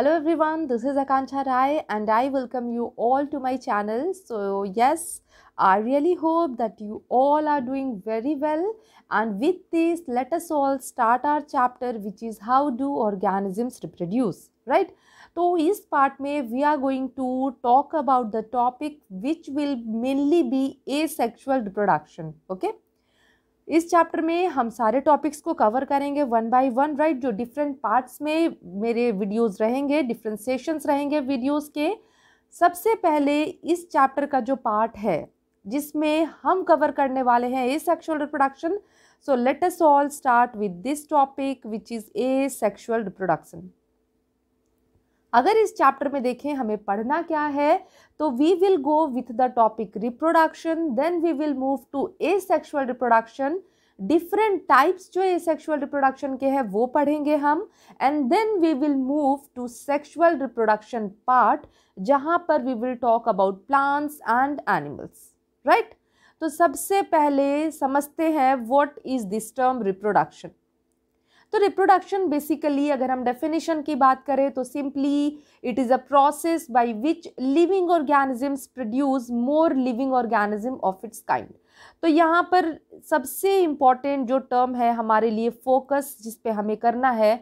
hello everyone this is Akansha rai and i welcome you all to my channel so yes i really hope that you all are doing very well and with this let us all start our chapter which is how do organisms reproduce right So in this part, we we are going to talk about the topic, which will mainly be asexual reproduction. Okay. इस chapter में हम सारे topics को cover करेंगे one by one right जो different parts में मेरे videos रहेंगे डिफरेंट सेशंस रहेंगे वीडियोस के सबसे पहले इस चैप्टर का जो पार्ट है जिसमें हम कवर करने वाले हैं asexual reproduction so let us all start with this topic which is asexual reproduction अगर इस चैप्टर में देखें हमें पढ़ना क्या है तो we will go with the topic reproduction then we will move to asexual reproduction different types जो ए सेक्शुअल रिप्रोडक्शन के हैं वो पढ़ेंगे हम and then we will move to sexual reproduction part जहाँ पर we will talk about plants and animals right तो सबसे पहले समझते हैं what is this term reproduction तो रिप्रोडक्शन बेसिकली अगर हम डेफिनेशन की बात करें तो simply it is a process by which living organisms produce more living organism of its kind तो यहाँ पर सबसे इम्पॉर्टेंट जो टर्म है हमारे लिए फोकस जिस पे हमें करना है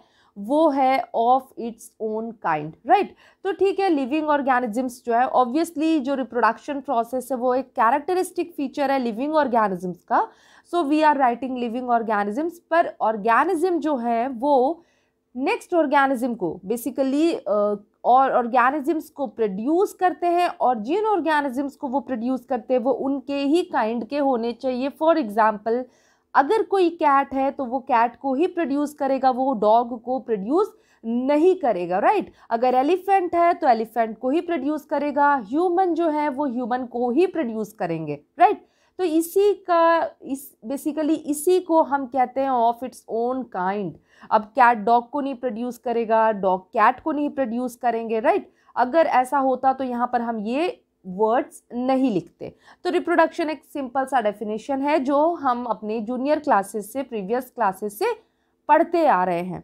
वो है of its own kind right तो ठीक है लिविंग ऑर्गेनिजम्स जो है ऑब्वियसली जो रिप्रोडक्शन प्रोसेस है वो एक कैरेक्टरिस्टिक फीचर है लिविंग ऑर्गेनिजम्स का so we are writing living organisms पर ऑर्गेनिज्म जो है वो नेक्स्ट ऑर्गेनिज्म को बेसिकली uh, और ऑर्गेनिजम्स को प्रोड्यूस करते हैं और जिन ऑर्गेनिजम्स को वो प्रोड्यूस करते हैं वो उनके ही काइंड के होने चाहिए फॉर एग्जाम्पल अगर कोई कैट है तो वो कैट को ही प्रोड्यूस करेगा वो डॉग को प्रोड्यूस नहीं करेगा राइट अगर एलिफेंट है तो एलिफेंट को ही प्रोड्यूस करेगा ह्यूमन जो है वो ह्यूमन को ही प्रोड्यूस करेंगे राइट तो इसी का इस बेसिकली इसी को हम कहते हैं ऑफ इट्स ओन काइंड अब कैट डॉग को नहीं प्रोड्यूस करेगा डॉग कैट को नहीं प्रोड्यूस करेंगे राइट अगर ऐसा होता तो यहाँ पर हम ये वर्ड्स नहीं लिखते तो रिप्रोडक्शन एक सिंपल सा डेफिनेशन है जो हम अपने जूनियर क्लासेस से प्रीवियस क्लासेस से पढ़ते आ रहे हैं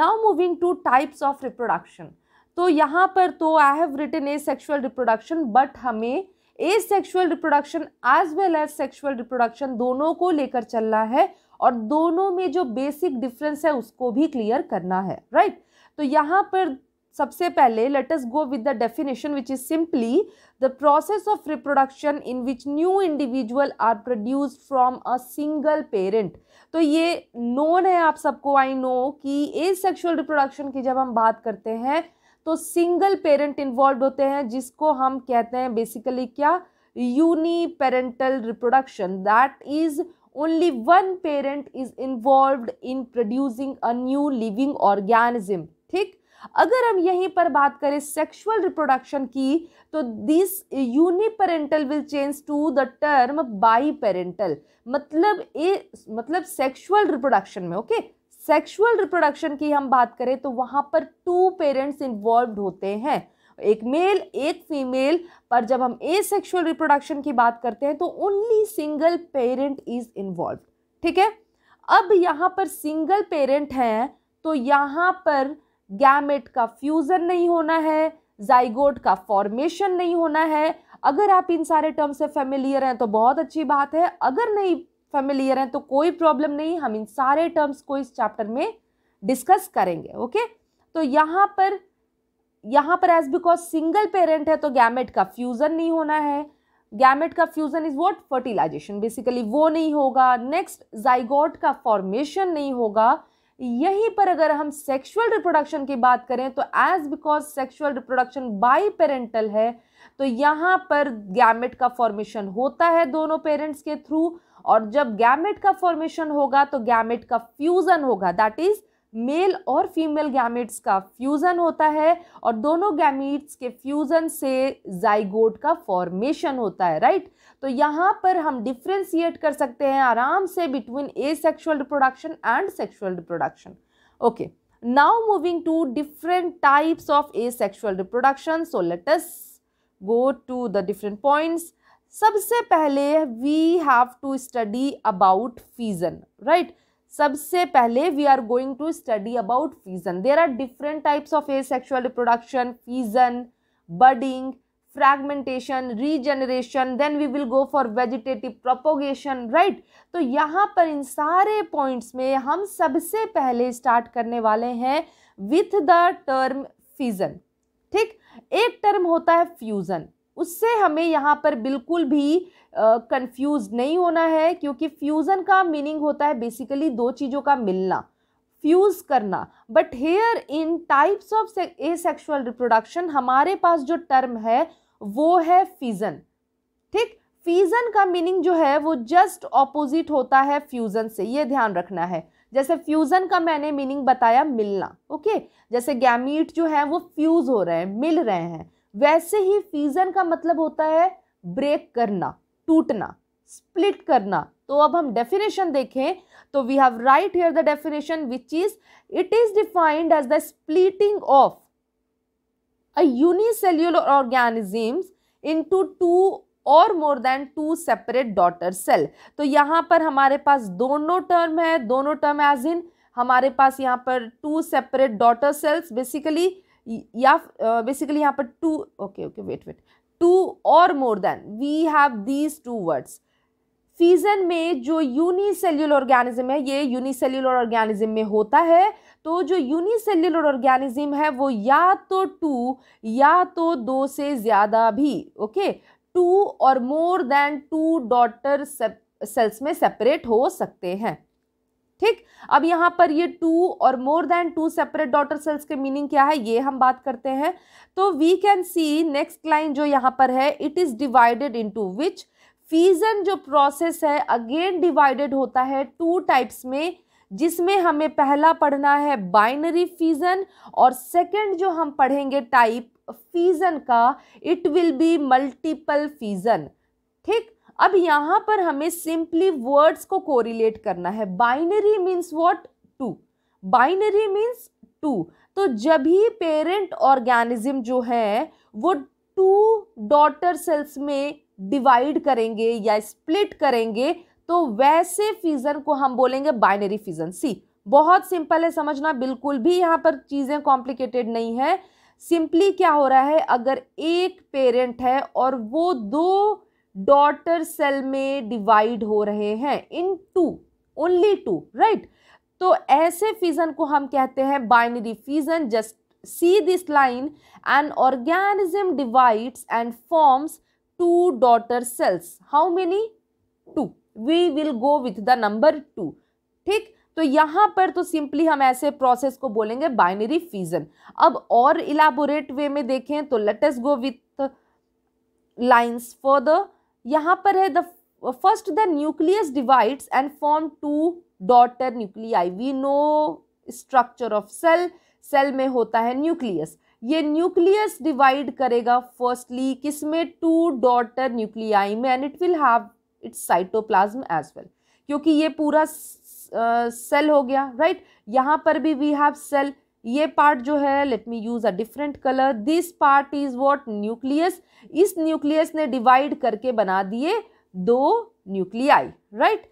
now moving to types of reproduction तो यहाँ पर तो I have written asexual reproduction but हमें asexual reproduction as well as sexual reproduction दोनों को लेकर चलना है और दोनों में जो बेसिक डिफरेंस है उसको भी क्लियर करना है राइट right? तो यहाँ पर सबसे पहले let us go with the definition which is simply the process of reproduction in which new individual are produce from a single parent तो ये नोन है आप सबको आई नो कि ए सेक्शुअल रिप्रोडक्शन की जब हम बात करते हैं तो सिंगल पेरेंट इन्वॉल्व होते हैं जिसको हम कहते हैं बेसिकली क्या uniparental reproduction that is only one parent is involve in producing a new living organism ठीक अगर हम यहीं पर बात करें सेक्सुअल रिप्रोडक्शन की तो this uniparental will change to the term biparental मतलब ए मतलब सेक्सुअल रिप्रोडक्शन में ओके सेक्सुअल रिप्रोडक्शन की हम बात करें तो वहाँ पर टू पेरेंट्स इन्वॉल्व होते हैं एक मेल एक फीमेल पर जब हम ए सेक्शुअल रिप्रोडक्शन की बात करते हैं तो only single parent is involve ठीक है अब यहाँ पर सिंगल पेरेंट हैं तो यहाँ पर गैमेट का फ्यूज़न नहीं होना है जाइगोट का फॉर्मेशन नहीं होना है अगर आप इन सारे टर्म से फेमिलियर हैं तो बहुत अच्छी बात है अगर नहीं फेमिलियर हैं तो कोई प्रॉब्लम नहीं हम इन सारे टर्म्स को इस चैप्टर में डिस्कस करेंगे ओके तो यहाँ पर यहाँ पर एज बिकॉज सिंगल पेरेंट है तो गैमेट का फ्यूज़न नहीं होना है गैमेट का fusion is what fertilization basically वो नहीं होगा नेक्स्ट जाइगोट का फॉर्मेशन नहीं होगा यहीं पर अगर हम सेक्सुअल रिप्रोडक्शन की बात करें तो as because sexual reproduction biparental है तो यहाँ पर गैमेट का फॉर्मेशन होता है दोनों पेरेंट्स के थ्रू और जब गैमेट का फॉर्मेशन होगा तो गैमेट का फ्यूज़न होगा दैट इज़ मेल और फीमेल गैमेट्स का फ्यूज़न होता है और दोनों गैमेट्स के फ्यूज़न से जाइगोट का फॉर्मेशन होता है राइट तो यहाँ पर हम डिफ्रेंशिएट कर सकते हैं आराम से between asexual reproduction and sexual reproduction okay now moving to different types of asexual reproduction so let's go to the different points सबसे पहले we have to study about fission right सबसे पहले we are going to study about fission there are different types of asexual reproduction fission budding fragmentation regeneration then we will go for vegetative propagation right तो यहाँ पर इन सारे points में हम सबसे पहले स्टार्ट करने वाले हैं विथ द टर्म फ्यूज़न ठीक एक टर्म होता है फ्यूज़न उससे हमें यहाँ पर बिल्कुल भी कंफ्यूज uh, नहीं होना है क्योंकि फ्यूज़न का मीनिंग होता है बेसिकली दो चीज़ों का मिलना फ्यूज़ करना but here in types of asexual reproduction हमारे पास जो टर्म है वो है फीजन ठीक फीजन का मीनिंग जो है वो जस्ट ऑपोजिट होता है फ्यूजन से ये ध्यान रखना है जैसे फ्यूजन का मैंने मीनिंग बताया मिलना ओके जैसे गैमीट जो है वो फ्यूज हो रहे हैं मिल रहे हैं वैसे ही फ्यूजन का मतलब होता है ब्रेक करना टूटना स्प्लिट करना तो अब हम डेफिनेशन देखें तो we have write here the definition which is it is defined as the splitting of a unicellular organisms into two और more than two separate daughter cell तो यहाँ पर हमारे पास दोनों टर्म है दोनों टर्म एज इन हमारे पास यहाँ पर two separate daughter cells basically या बेसिकली uh, यहाँ पर two okay okay wait wait two और more than we have these two words fission में जो यूनिसेल्यूलर ऑर्गेनिज्म है ये यूनिसेल्यूलर ऑर्गेनिज्म में होता है तो जो यूनिसेल्युलर ऑर्गेनिज्म है वो या तो टू या तो दो से ज़्यादा भी ओके टू और more than two daughter cells में सेपरेट हो सकते हैं ठीक अब यहाँ पर ये टू और more than two separate daughter cells के मीनिंग क्या है ये हम बात करते हैं तो we can see next line जो यहाँ पर है it is divided into which fission जो प्रोसेस है अगेन डिवाइडेड होता है टू टाइप्स में जिसमें हमें पहला पढ़ना है बाइनरी फीजन और सेकंड जो हम पढ़ेंगे टाइप फीजन का it will be multiple fission ठीक अब यहाँ पर हमें सिंपली वर्ड्स को कोरिलेट करना है binary means what two binary means two तो जब ही पेरेंट ऑर्गेनिज्म जो है वो टू डॉटर सेल्स में डिवाइड करेंगे या स्प्लिट करेंगे तो वैसे फिजन को हम बोलेंगे बाइनरी फिजन सी बहुत सिंपल है समझना बिल्कुल भी यहाँ पर चीज़ें कॉम्प्लिकेटेड नहीं है सिंपली क्या हो रहा है अगर एक पेरेंट है और वो दो डॉटर सेल में डिवाइड हो रहे हैं in two only two right तो ऐसे फिजन को हम कहते हैं binary fission just see this line and organism divides and forms two daughter cells how many two we will go with the number two ठीक तो यहाँ पर तो सिंपली हम ऐसे प्रोसेस को बोलेंगे बाइनरी फीजन अब और इलाबोरेट वे में देखें तो let's go with lines for the यहाँ पर है the first the nucleus divides and form two daughter nuclei we know structure of cell cell में होता है न्यूक्लियस ये न्यूक्लियस डिवाइड करेगा फर्स्टली किस में टू डॉटर न्यूक्लियाई में and it will have its cytoplasm as well क्योंकि ये पूरा सेल uh, हो गया राइट right? यहाँ पर भी वी हैव सेल ये पार्ट जो है let me use a different colour this part is what nucleus इस न्यूक्लियस ने डिवाइड करके बना दिए दो nuclei right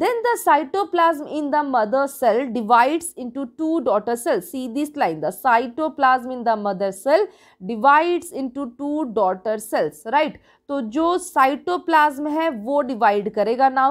Then the cytoplasm in the mother cell divides into two daughter cells. See this line, the cytoplasm in the mother cell divides into two daughter cells, right? to jo cytoplasm hai wo divide karega now.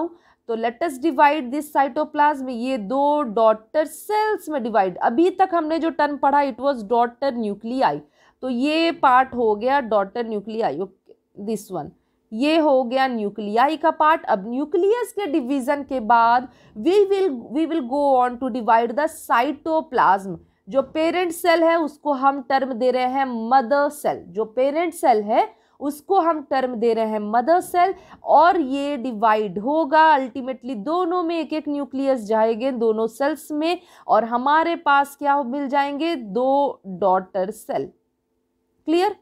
तो let us divide this cytoplasm ये दो daughter cells में divide अभी तक हमने जो term पढ़ा it was daughter nuclei तो ये पार्ट हो गया daughter nuclei okay this one ये हो गया न्यूक्लियाई का पार्ट अब न्यूक्लियस के डिवीजन के बाद we will we will go on to divide the cytoplasm जो पेरेंट सेल है उसको हम टर्म दे रहे हैं मदर सेल जो पेरेंट सेल है उसको हम टर्म दे रहे हैं मदर सेल और ये डिवाइड होगा अल्टीमेटली दोनों में एक एक न्यूक्लियस जाएंगे दोनों सेल्स में और हमारे पास क्या मिल जाएंगे दो daughter cell clear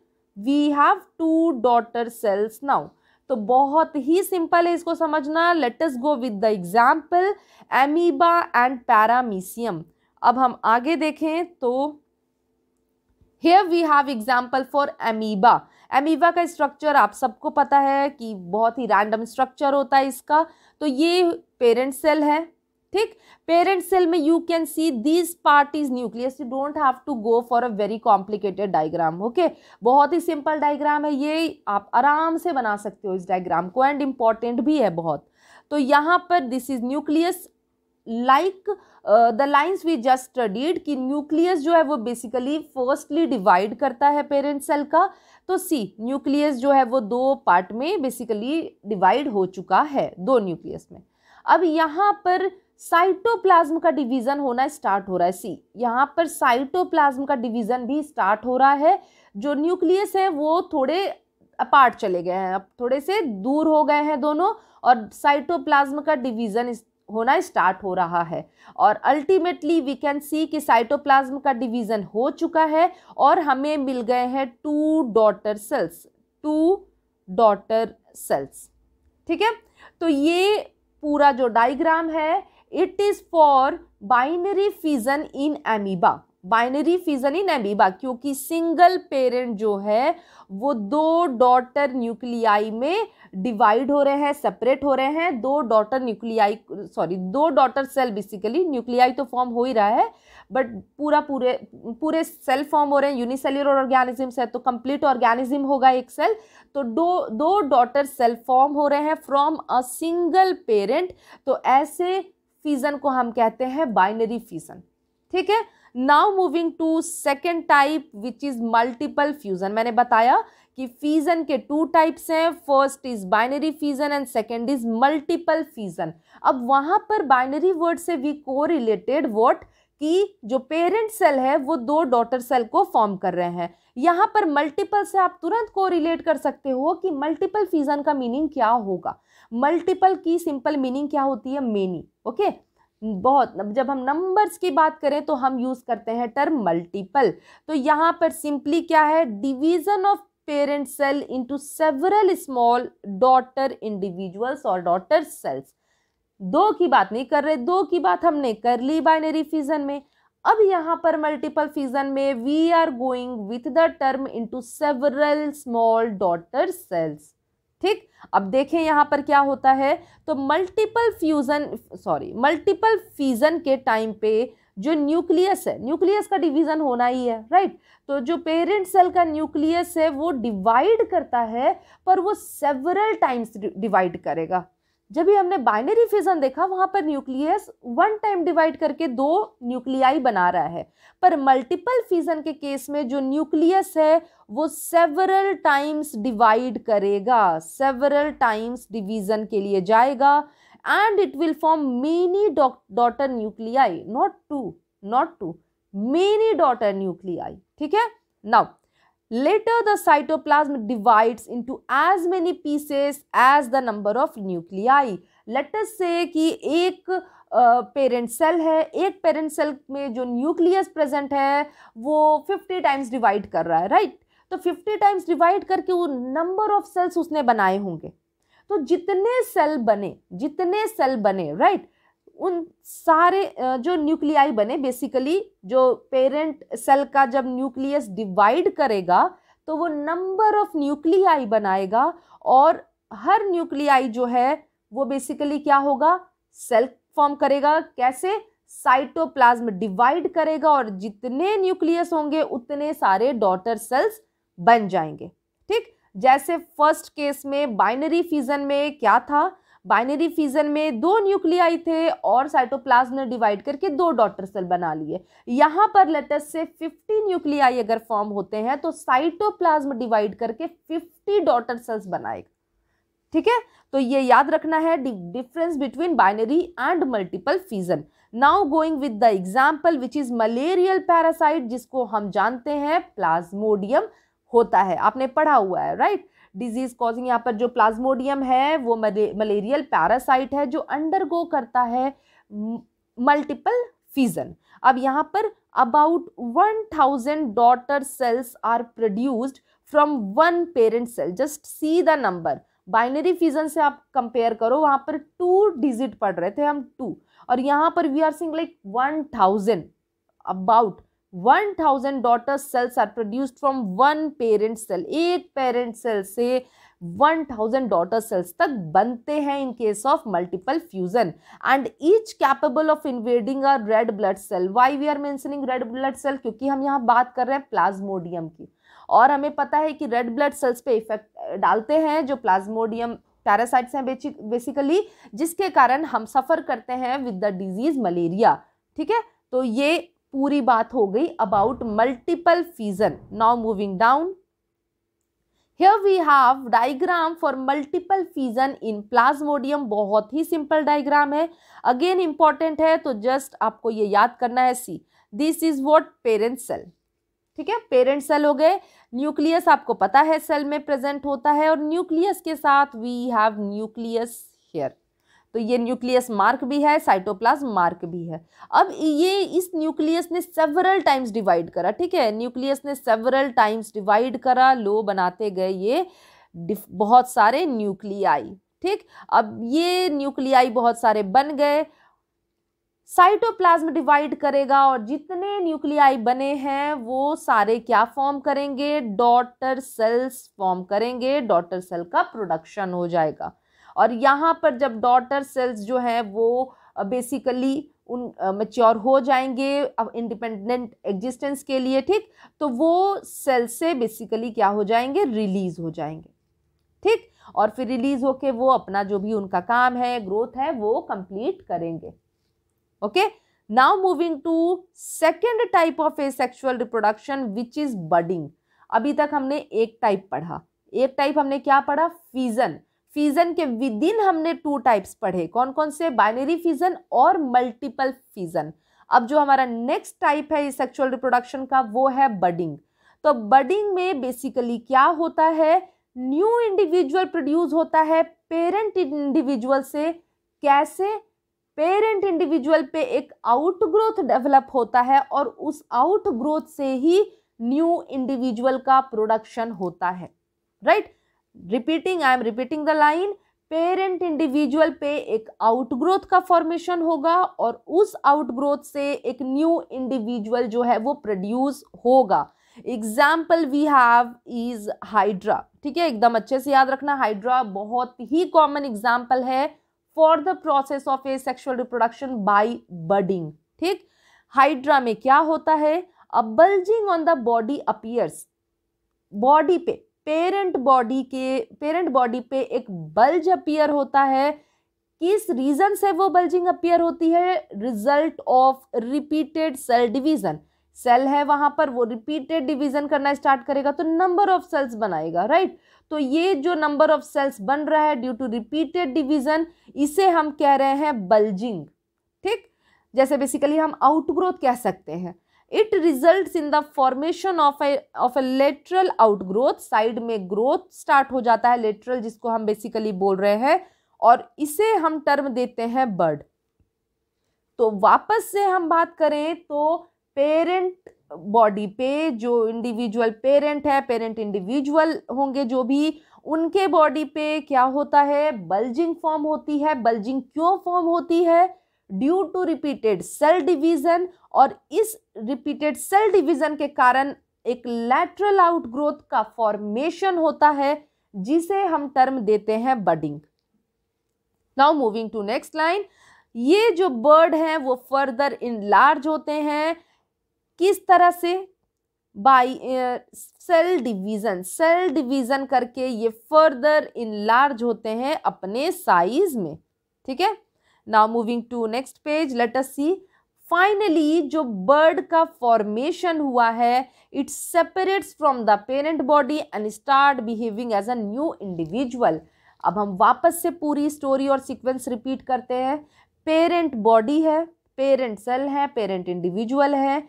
we have two daughter cells now तो बहुत ही सिंपल है इसको समझना let's go with the example amoeba and paramecium अब हम आगे देखें तो here we have example for amoeba amoeba का स्ट्रक्चर आप सबको पता है कि बहुत ही रैंडम स्ट्रक्चर होता है इसका तो ये पेरेंट सेल है ठीक पेरेंट सेल में you can see these is nucleus you don't have to go for a very complicated diagram okay बहुत ही सिंपल डायग्राम है ये आप आराम से बना सकते हो इस डायग्राम को एंड इम्पॉर्टेंट भी है बहुत तो यहाँ पर this is nucleus like the lines we just studied कि न्यूक्लियस जो है वो बेसिकली फर्स्टली डिवाइड करता है पेरेंट सेल का तो सी न्यूक्लियस जो है वो दो पार्ट में बेसिकली डिवाइड हो चुका है दो न्यूक्लियस में अब यहाँ पर साइटोप्लाज्म का डिवीजन होना स्टार्ट हो रहा है सी यहाँ पर साइटोप्लाज्म का डिवीजन भी स्टार्ट हो रहा है जो न्यूक्लियस है वो थोड़े अपार्ट चले गए हैं अब थोड़े से दूर हो गए हैं दोनों और साइटोप्लाज्म का डिवीजन होना स्टार्ट हो रहा है और अल्टीमेटली वी कैन सी कि साइटोप्लाज्म का डिवीजन हो चुका है और हमें मिल गए हैं two daughter cells two daughter cells ठीक है तो ये पूरा जो डायग्राम है it is for binary fission in amoeba binary fission in amoeba क्योंकि सिंगल पेरेंट जो है वो दो डॉटर न्यूक्लियाई में डिवाइड हो रहे हैं सेपरेट हो रहे हैं दो डॉटर न्यूक्लियाई सॉरी दो डॉटर सेल बेसिकली न्यूक्लियाई तो फॉर्म हो ही रहा है बट पूरा पूरे पूरे सेल फॉर्म हो रहे हैं यूनिसेल्यूर ऑर्गेनिजम्स है तो कंप्लीट ऑर्गेनिज्म होगा एक सेल तो दो दो डॉटर सेल फॉर्म हो रहे हैं फ्रॉम अ सिंगल पेरेंट तो ऐसे फीजन को हम कहते हैं बाइनरी फीजन ठीक है now moving to second type which is multiple fusion मैंने बताया कि फीजन के टू टाइप्स हैं first is binary fission and second is multiple fission अब वहां पर बाइनरी वर्ड से वी को रिलेटेड वर्ड कि जो पेरेंट सेल है वो दो डॉटर सेल को फॉर्म कर रहे हैं यहां पर मल्टीपल से आप तुरंत को रिलेट कर सकते हो कि मल्टीपल फीजन का मीनिंग क्या होगा मल्टीपल की सिंपल मीनिंग क्या होती है मेनी ओके बहुत जब हम नंबर्स की बात करें तो हम यूज़ करते हैं टर्म मल्टीपल तो यहाँ पर सिंपली क्या है division of parent cell into several small daughter individuals और डॉटर सेल्स दो की बात नहीं कर रहे दो की बात हमने कर ली बाइनरी फीजन में अब यहाँ पर मल्टीपल फीजन में we are going with the term into several small daughter cells ठीक अब देखें यहाँ पर क्या होता है तो multiple fusion sorry multiple fusion के टाइम पे जो न्यूक्लियस है न्यूक्लियस का डिवीज़न होना ही है राइट तो जो पेरेंट सेल का न्यूक्लियस है वो डिवाइड करता है पर वो सेवरल टाइम्स डिवाइड करेगा जब भी हमने बाइनरी फिजन देखा वहाँ पर न्यूक्लियस वन टाइम डिवाइड करके दो न्यूक्लियाई बना रहा है पर मल्टीपल फिजन के केस में जो न्यूक्लियस है वो सेवरल टाइम्स डिवाइड करेगा सेवरल टाइम्स डिवीजन के लिए जाएगा and it will form many daughter nuclei not two not too many daughter nuclei ठीक है now Later, the cytoplasm divides into as many pieces as the number of nuclei. Let us say कि एक parent uh, cell है एक parent cell में जो nucleus present है वो फिफ्टी टाइम्स डिवाइड कर रहा है राइट right? तो फिफ्टी टाइम्स डिवाइड करके वो नंबर ऑफ सेल्स उसने बनाए होंगे तो जितने सेल बने जितने सेल बने राइट right? उन सारे जो न्यूक्लियाई बने बेसिकली जो पेरेंट सेल का जब न्यूक्लियस डिवाइड करेगा तो वो नंबर ऑफ न्यूक्लियाई बनाएगा और हर न्यूक्लियाई जो है वो बेसिकली क्या होगा सेल फॉर्म करेगा कैसे साइटोप्लाज्म डिवाइड करेगा और जितने न्यूक्लियस होंगे उतने सारे डॉटर सेल्स बन जाएंगे ठीक जैसे फर्स्ट केस में बाइनरी फिजन में क्या था बाइनरी फीजन में दो न्यूक्लियाई थे और साइटोप्लाज्म ने डिवाइड करके दो डॉटर सेल बना लिए यहाँ पर लेटस से 50 न्यूक्लियाई अगर फॉर्म होते हैं तो साइटोप्लाज्म डिवाइड करके 50 डॉटर सेल्स बनाएगा ठीक है तो ये याद रखना है difference between binary and multiple fission now going with the example which is malarial parasite जिसको हम जानते हैं प्लाज्मोडियम होता है आपने पढ़ा हुआ है राइट right? डिजीज कॉजिंग यहाँ पर जो प्लाज्मोडियम है वो मलेरियल पैरासाइट है जो अंडरगो करता है मल्टीपल फीजन अब यहाँ पर about one thousand daughter cells are produced from one parent cell just see the number binary fission से आप कंपेयर करो वहाँ पर टू डिजिट पढ़ रहे थे हम टू और यहाँ पर we are seeing like one thousand about one thousand daughter cells are produced from one parent cell एक पेरेंट सेल से वन थाउजेंड डॉटर सेल्स तक बनते हैं in case of multiple fusion and each capable of invading are red blood cell why we are mentioning red blood cell क्योंकि हम यहाँ बात कर रहे हैं प्लाज्मोडियम की और हमें पता है कि रेड ब्लड सेल्स पे इफेक्ट डालते हैं जो प्लाज्मोडियम पैरासाइट्स हैं बेसिकली जिसके कारण हम सफ़र करते हैं विद द डिजीज़ मलेरिया ठीक है तो ये पूरी बात हो गई about multiple fission now moving down here we have diagram for multiple fission in plasmodium बहुत ही सिंपल डायग्राम है अगेन इंपॉर्टेंट है तो जस्ट आपको ये याद करना है see this is what parent cell ठीक है पेरेंट सेल हो गए न्यूक्लियस आपको पता है सेल में प्रेजेंट होता है और न्यूक्लियस के साथ वी हैव न्यूक्लियस हेयर तो ये न्यूक्लियस मार्क भी है साइटोप्लाज मार्क भी है अब ये इस न्यूक्लियस ने सेवरल टाइम्स डिवाइड करा ठीक है न्यूक्लियस ने सेवरल टाइम्स डिवाइड करा लो बनाते गए ये बहुत सारे न्यूक्लियाई ठीक अब ये न्यूक्लियाई बहुत सारे बन गए साइटोप्लाज्म डिवाइड करेगा और जितने न्यूक्लियाई बने हैं वो सारे क्या फॉर्म करेंगे डॉटर सेल्स फॉर्म करेंगे डॉटर सेल का प्रोडक्शन हो जाएगा और यहाँ पर जब डॉटर सेल्स जो हैं वो बेसिकली उन मेच्योर हो जाएंगे अब इंडिपेंडेंट एग्जिस्टेंस के लिए ठीक तो वो सेल से बेसिकली क्या हो जाएंगे रिलीज़ हो जाएंगे ठीक और फिर रिलीज़ होके वो अपना जो भी उनका काम है ग्रोथ है वो कंप्लीट करेंगे okay now moving to second type of asexual reproduction which is budding अभी तक हमने एक टाइप पढ़ा एक टाइप हमने क्या पढ़ा फीजन फिजन के विद इन हमने टू टाइप्स पढ़े कौन कौन से बाइनरी फिजन और मल्टीपल फिजन अब जो हमारा नेक्स्ट टाइप है सेक्सुअल रिप्रोडक्शन का वो है बडिंग तो बडिंग में बेसिकली क्या होता है न्यू इंडिविजुअल प्रोड्यूस होता है पेरेंट इंडिविजुअल से कैसे पेरेंट इंडिविजुअल पे एक आउटग्रोथ डेवलप होता है और उस आउटग्रोथ से ही न्यू इंडिविजुअल का प्रोडक्शन होता है right right? Repeating I am repeating the line parent individual पे एक आउटग्रोथ का फॉर्मेशन होगा और उस आउटग्रोथ से एक न्यू इंडिविजुअल जो है वो प्रोड्यूस होगा example we have is hydra ठीक है एकदम अच्छे से याद रखना हाइड्रा बहुत ही कॉमन एग्जाम्पल है for the process of asexual reproduction by budding ठीक हाइड्रा में क्या होता है a bulging on the body appears body पे पेरेंट बॉडी के पेरेंट बॉडी पे एक बल्ज अपीयर होता है किस रीज़न से वो बल्जिंग अपियर होती है result of repeated cell division cell है वहां पर वो रिपीटेड डिवीज़न करना स्टार्ट करेगा तो नंबर ऑफ सेल्स बनाएगा राइट तो ये जो नंबर ऑफ सेल्स बन रहा है ड्यू टू रिपीटेड डिवीज़न इसे हम कह रहे हैं बल्जिंग ठीक जैसे बेसिकली हम आउटग्रोथ कह सकते हैं it result in the formation of of a lateral outgrowth side में ग्रोथ स्टार्ट हो जाता है लेटरल जिसको हम बेसिकली बोल रहे हैं और इसे हम टर्म देते हैं बर्ड तो वापस से हम बात करें तो पेरेंट बॉडी पे जो इंडिविजुअल पेरेंट है पेरेंट इंडिविजुअल होंगे जो भी उनके बॉडी पे क्या होता है बल्जिंग फॉर्म होती है बल्जिंग क्यों फॉर्म होती है due to repeated cell division और इस रिपीटेड सेल डिवीजन के कारण एक लैटरल आउटग्रोथ का फॉर्मेशन होता है जिसे हम टर्म देते हैं budding now moving to next line ये जो बर्ड हैं वो फर्दर इन लार्ज होते हैं किस तरह से by cell division cell division करके ये फर्दर इन लार्ज होते हैं अपने साइज में ठीक है now moving to next page let us see finally जो बर्ड का फॉर्मेशन हुआ है it separates from the parent body and start behaving as a new individual अब हम वापस से पूरी स्टोरी और सीक्वेंस रिपीट करते हैं पेरेंट बॉडी है पेरेंट सेल है पेरेंट इंडिविजुअल है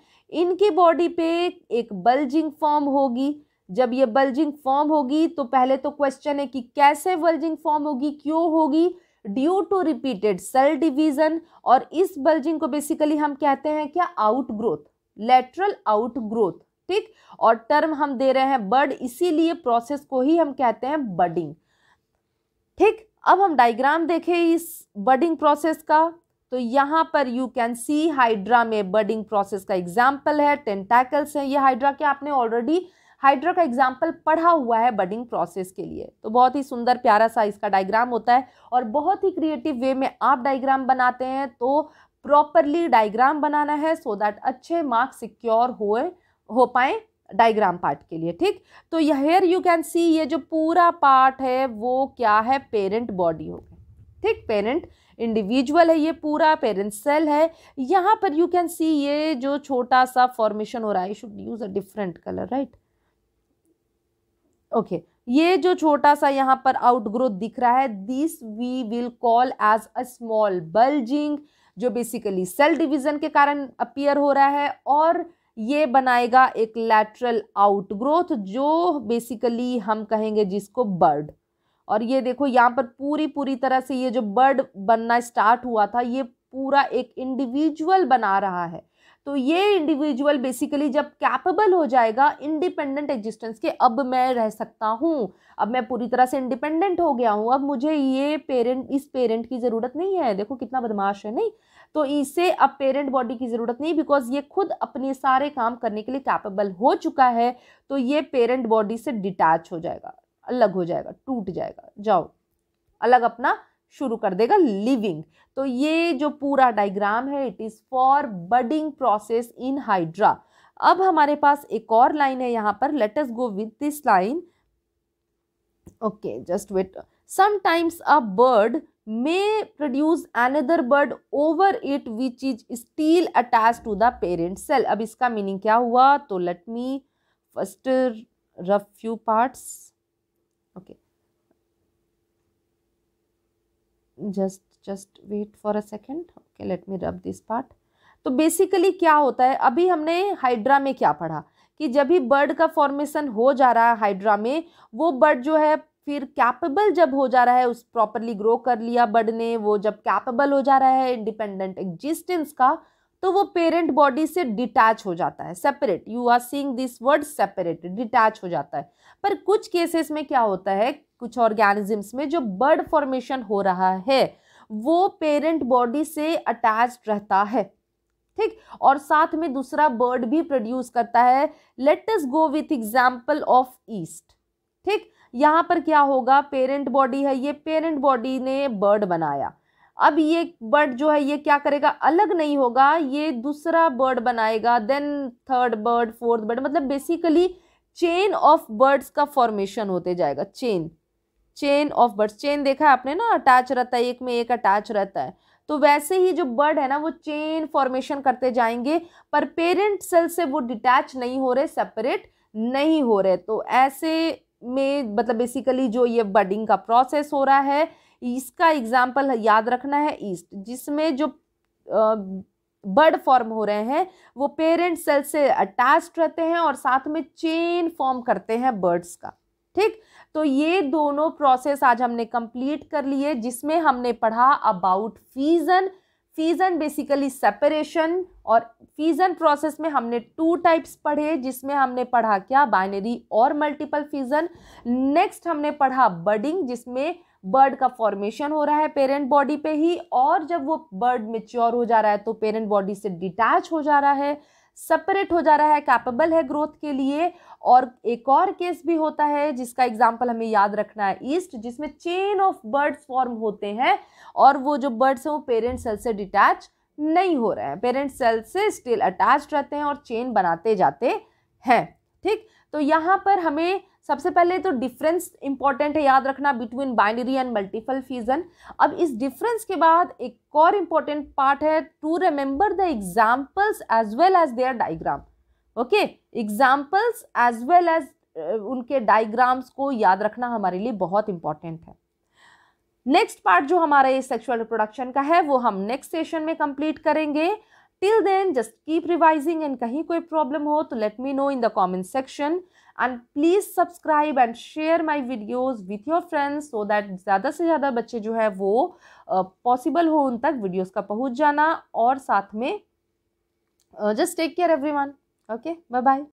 इनकी बॉडी पे एक बल्जिंग फॉर्म होगी जब ये बल्जिंग फॉर्म होगी तो पहले तो क्वेश्चन है कि कैसे बल्जिंग फॉर्म होगी क्यों होगी due to repeated cell division और इस बल्जिंग को बेसिकली हम कहते हैं क्या out growth lateral out growth ठीक और टर्म हम दे रहे हैं बर्ड इसीलिए प्रोसेस को ही हम कहते हैं बर्डिंग ठीक अब हम डायग्राम देखें इस बर्डिंग प्रोसेस का तो यहाँ पर यू कैन सी हाइड्रा में बर्डिंग प्रोसेस का एग्जाम्पल है टेंटैकल्स हैं ये हाइड्रा के आपने ऑलरेडी हाइड्रा का एग्जाम्पल पढ़ा हुआ है बडिंग प्रोसेस के लिए तो बहुत ही सुंदर प्यारा सा इसका डायग्राम होता है और बहुत ही क्रिएटिव वे में आप डायग्राम बनाते हैं तो प्रॉपरली डायग्राम बनाना है सो so दैट अच्छे मार्क्स सिक्योर होए हो पाए डायग्राम पार्ट के लिए ठीक तो हेयर यू कैन सी ये जो पूरा पार्ट है वो क्या है पेरेंट बॉडी हो ठीक पेरेंट इंडिविजुअल है ये पूरा पेरेंट सेल है यहाँ पर यू कैन सी ये जो छोटा सा फॉर्मेशन हो रहा है should use a different colour right okay okay. ये जो छोटा सा यहाँ पर आउटग्रोथ दिख रहा है this we will call as a small bulging जो बेसिकली सेल डिवीजन के कारण अपीयर हो रहा है और ये बनाएगा एक लैटरल आउटग्रोथ जो बेसिकली हम कहेंगे जिसको बर्ड और ये देखो यहाँ पर पूरी पूरी तरह से ये जो बर्ड बनना स्टार्ट हुआ था ये पूरा एक इंडिविजुअल बना रहा है तो ये इंडिविजुअल बेसिकली जब कैपेबल हो जाएगा इंडिपेंडेंट एग्जिस्टेंस के अब मैं रह सकता हूँ अब मैं पूरी तरह से इंडिपेंडेंट हो गया हूँ अब मुझे ये पेरेंट इस पेरेंट की ज़रूरत नहीं है देखो कितना बदमाश है नहीं तो इसे अब पेरेंट बॉडी की ज़रूरत नहीं बिकॉज ये खुद अपने सारे काम करने के लिए कैपेबल हो चुका है तो ये पेरेंट बॉडी से डिटैच हो जाएगा अलग हो जाएगा टूट जाएगा जाओ अलग अपना शुरू कर देगा लिविंग तो ये जो पूरा डायग्राम है it is for budding process in hydra अब हमारे पास एक और लाइन है यहाँ पर let's go with this line okay just wait sometimes a bud may produce another bud over it which is still attach to the parent cell अब इसका मीनिंग क्या हुआ तो let me first rub few parts okay just just wait for a second okay let me rub this part तो basically क्या होता है अभी हमने हाइड्रा में क्या पढ़ा कि जब भी बर्ड का फॉर्मेशन हो जा रहा है हाइड्रा में वो बर्ड जो है फिर कैपेबल जब हो जा रहा है उस प्रॉपरली ग्रो कर लिया बर्ड ने वो जब कैपेबल हो जा रहा है इंडिपेंडेंट एग्जिस्टेंस का तो वो पेरेंट बॉडी से डिटैच हो जाता है separate you are seeing this word separate detach हो जाता है पर कुछ केसेस में क्या होता है कुछ ऑर्गेनिजम्स में जो बर्ड फॉर्मेशन हो रहा है वो पेरेंट बॉडी से अटैच रहता है ठीक और साथ में दूसरा बर्ड भी प्रोड्यूस करता है let us go with example of yeast ठीक यहाँ पर क्या होगा पेरेंट बॉडी है ये पेरेंट बॉडी ने बर्ड बनाया अब ये बर्ड जो है ये क्या करेगा अलग नहीं होगा ये दूसरा बर्ड बनाएगा then third bud fourth bud मतलब बेसिकली चेन ऑफ बर्ड्स का फॉर्मेशन होते जाएगा chain chain of buds chain देखा आपने ना अटैच रहता है एक में एक अटैच रहता है तो वैसे ही जो बर्ड है ना वो चेन फॉर्मेशन करते जाएंगे पर पेरेंट सेल से वो डिटैच नहीं हो रहे सेपरेट नहीं हो रहे तो ऐसे में मतलब बेसिकली जो ये बर्डिंग का प्रोसेस हो रहा है इसका एग्जाम्पल याद रखना है ईस्ट जिसमें जो बर्ड फॉर्म हो रहे हैं वो पेरेंट सेल से अटैच रहते हैं और साथ में चेन फॉर्म करते हैं बर्ड्स का ठीक तो ये दोनों प्रोसेस आज हमने कंप्लीट कर लिए जिसमें हमने पढ़ा about fission fission basically separation और फीजन प्रोसेस में हमने टू टाइप्स पढ़े जिसमें हमने पढ़ा क्या बाइनरी और मल्टीपल फीजन नेक्स्ट हमने पढ़ा बर्डिंग जिसमें बर्ड का फॉर्मेशन हो रहा है पेरेंट बॉडी पे ही और जब वो बर्ड मेच्योर हो जा रहा है तो पेरेंट बॉडी से डिटैच हो जा रहा है सेपरेट हो जा रहा है कैपेबल है ग्रोथ के लिए और एक और केस भी होता है जिसका एग्जाम्पल हमें याद रखना है ईस्ट जिसमें चेन ऑफ बर्ड्स फॉर्म होते हैं और वो जो बर्ड्स हैं वो पेरेंट सेल से डिटैच नहीं हो रहे हैं पेरेंट सेल से स्टिल अटैच रहते हैं और चेन बनाते जाते हैं ठीक तो यहाँ पर हमें सबसे पहले तो डिफरेंस इंपॉर्टेंट है याद रखना between binary and multiple fusion अब इस डिफरेंस के बाद एक और इम्पॉर्टेंट पार्ट है to remember the examples as well as their diagram okay examples as well as उनके डायग्राम्स को याद रखना हमारे लिए बहुत इंपॉर्टेंट है नेक्स्ट पार्ट जो हमारा ये सेक्सुअल रिप्रोडक्शन का है वो हम नेक्स्ट सेशन में कंप्लीट करेंगे till then just keep revising and कहीं कोई प्रॉब्लम हो तो let me know in the comment section and please subscribe and share my videos with your friends so that ज़्यादा से ज़्यादा बच्चे जो है वो पॉसिबल uh, हो उन तक वीडियोज का पहुंच जाना और साथ में just take care every Okay, bye bye.